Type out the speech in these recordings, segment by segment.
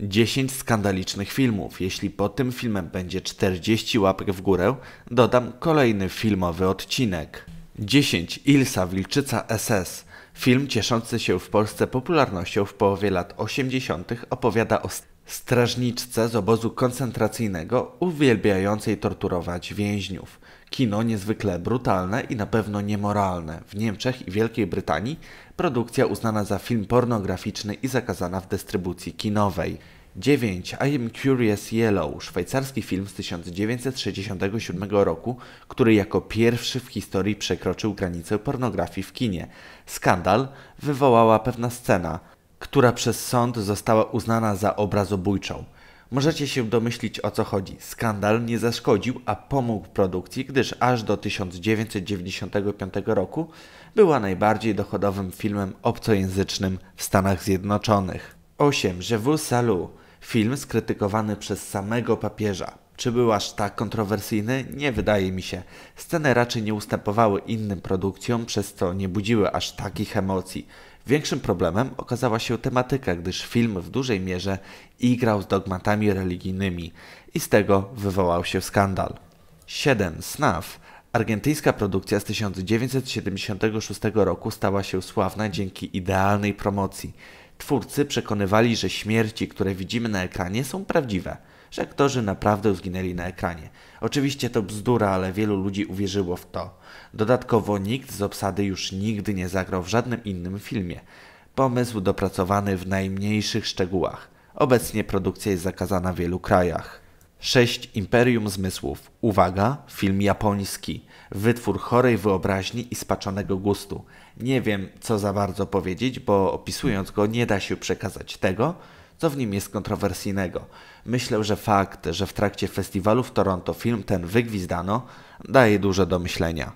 10 skandalicznych filmów. Jeśli pod tym filmem będzie 40 łapek w górę, dodam kolejny filmowy odcinek. 10. Ilsa Wilczyca SS. Film cieszący się w Polsce popularnością w połowie lat 80. opowiada o strażniczce z obozu koncentracyjnego uwielbiającej torturować więźniów. Kino niezwykle brutalne i na pewno niemoralne. W Niemczech i Wielkiej Brytanii produkcja uznana za film pornograficzny i zakazana w dystrybucji kinowej. 9. I am Curious Yellow, szwajcarski film z 1967 roku, który jako pierwszy w historii przekroczył granicę pornografii w kinie. Skandal wywołała pewna scena która przez sąd została uznana za obrazobójczą. Możecie się domyślić o co chodzi. Skandal nie zaszkodził, a pomógł produkcji, gdyż aż do 1995 roku była najbardziej dochodowym filmem obcojęzycznym w Stanach Zjednoczonych. 8. Je vous salue. Film skrytykowany przez samego papieża. Czy był aż tak kontrowersyjny? Nie wydaje mi się. Sceny raczej nie ustępowały innym produkcjom, przez co nie budziły aż takich emocji. Większym problemem okazała się tematyka, gdyż film w dużej mierze igrał z dogmatami religijnymi i z tego wywołał się skandal. 7. Snaf Argentyńska produkcja z 1976 roku stała się sławna dzięki idealnej promocji. Twórcy przekonywali, że śmierci, które widzimy na ekranie, są prawdziwe – że aktorzy naprawdę zginęli na ekranie. Oczywiście to bzdura, ale wielu ludzi uwierzyło w to. Dodatkowo nikt z obsady już nigdy nie zagrał w żadnym innym filmie. Pomysł dopracowany w najmniejszych szczegółach. Obecnie produkcja jest zakazana w wielu krajach. 6. Imperium Zmysłów. Uwaga, film japoński. Wytwór chorej wyobraźni i spaczonego gustu. Nie wiem, co za bardzo powiedzieć, bo opisując go nie da się przekazać tego, co w nim jest kontrowersyjnego? Myślę, że fakt, że w trakcie festiwalu w Toronto film ten wygwizdano, daje dużo do myślenia.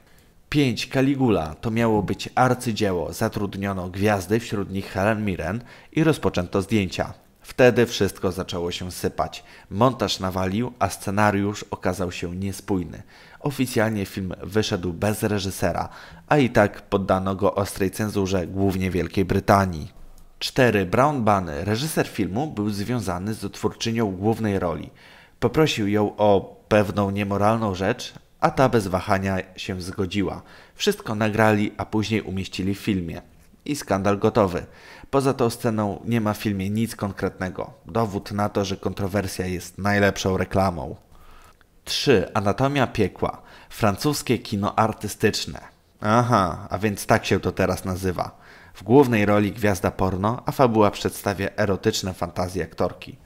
5. Caligula to miało być arcydzieło. Zatrudniono gwiazdy, wśród nich Helen Mirren i rozpoczęto zdjęcia. Wtedy wszystko zaczęło się sypać. Montaż nawalił, a scenariusz okazał się niespójny. Oficjalnie film wyszedł bez reżysera, a i tak poddano go ostrej cenzurze, głównie Wielkiej Brytanii. 4. Brown Bunny, reżyser filmu, był związany z twórczynią głównej roli. Poprosił ją o pewną niemoralną rzecz, a ta bez wahania się zgodziła. Wszystko nagrali, a później umieścili w filmie. I skandal gotowy. Poza tą sceną nie ma w filmie nic konkretnego. Dowód na to, że kontrowersja jest najlepszą reklamą. 3. Anatomia piekła. Francuskie kino artystyczne. Aha, a więc tak się to teraz nazywa. W głównej roli gwiazda porno, a fabuła przedstawia erotyczne fantazje aktorki.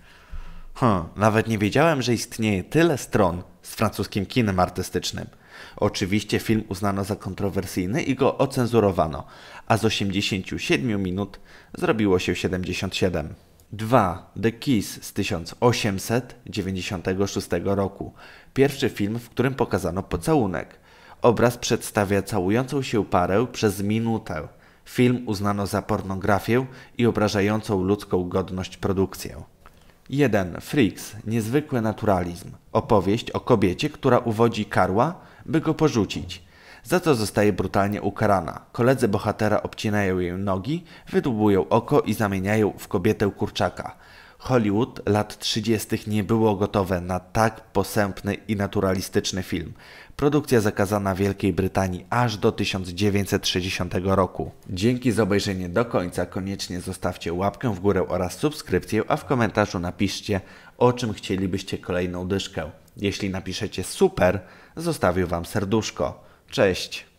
Hm, nawet nie wiedziałem, że istnieje tyle stron z francuskim kinem artystycznym. Oczywiście film uznano za kontrowersyjny i go ocenzurowano, a z 87 minut zrobiło się 77. 2. The Kiss z 1896 roku. Pierwszy film, w którym pokazano pocałunek. Obraz przedstawia całującą się parę przez minutę. Film uznano za pornografię i obrażającą ludzką godność produkcję. 1. Freaks. Niezwykły naturalizm. Opowieść o kobiecie, która uwodzi karła, by go porzucić. Za to zostaje brutalnie ukarana. Koledzy bohatera obcinają jej nogi, wydłubują oko i zamieniają w kobietę kurczaka. Hollywood lat 30. nie było gotowe na tak posępny i naturalistyczny film. Produkcja zakazana w Wielkiej Brytanii aż do 1960 roku. Dzięki za obejrzenie do końca. Koniecznie zostawcie łapkę w górę oraz subskrypcję, a w komentarzu napiszcie o czym chcielibyście kolejną dyszkę. Jeśli napiszecie super, zostawię Wam serduszko. Cześć!